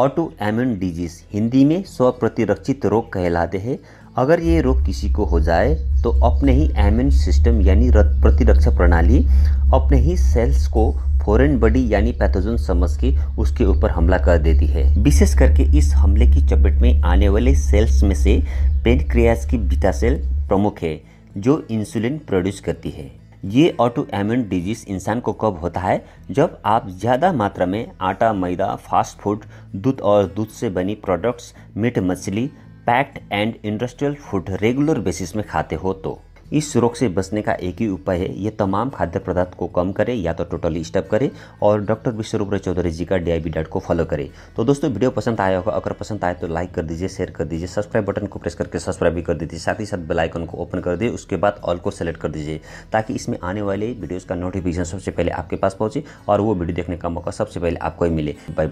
auto immune disease Hindi में स्वप्रतिरक्षित रोग कहलाते हैं अगर ये रोग किसी को हो जाए तो अपने ही एम्यून सिस्टम यानी प्रतिरक्षा प्रणाली अपने ही सेल्स को फॉरेन बॉडी यानी पैथोजन समझ के उसके ऊपर हमला कर देती है विशेष करके इस हमले की चपेट में आने वाले सेल्स में से पेनक्रियाज की बीटा सेल प्रमुख है जो इंसुलिन प्रोड्यूस करती है ये ऑटो एमेंट डिजीज इंसान को कब होता है जब आप ज़्यादा मात्रा में आटा मैदा फास्ट फूड दूध और दूध से बनी प्रोडक्ट्स मीट मछली packed and industrial food regular basis में खाते हो तो इस रोग से बचने का एक ही उपाय है ये तमाम खाद्य पदार्थ को कम करें या तो टोटली स्टॉप करें और डॉक्टर विश्वरूप राय चौधरी जी का डी डॉट को फॉलो करें तो दोस्तों वीडियो पसंद आया होगा अगर पसंद आए तो लाइक कर दीजिए शेयर कर दीजिए सब्सक्राइब बटन को प्रेस करके सब्सक्राइब भी कर दीजिए साथ ही साथ बेलाइकन को ओपन कर दीजिए उसके बाद ऑल को सेलेक्ट कर दीजिए ताकि इसमें आने वाले वीडियोज़ का नोटिफिकेशन सबसे पहले आपके पास पहुँचे और वो वीडियो देखने का मौका सबसे पहले आपको ही मिले बाय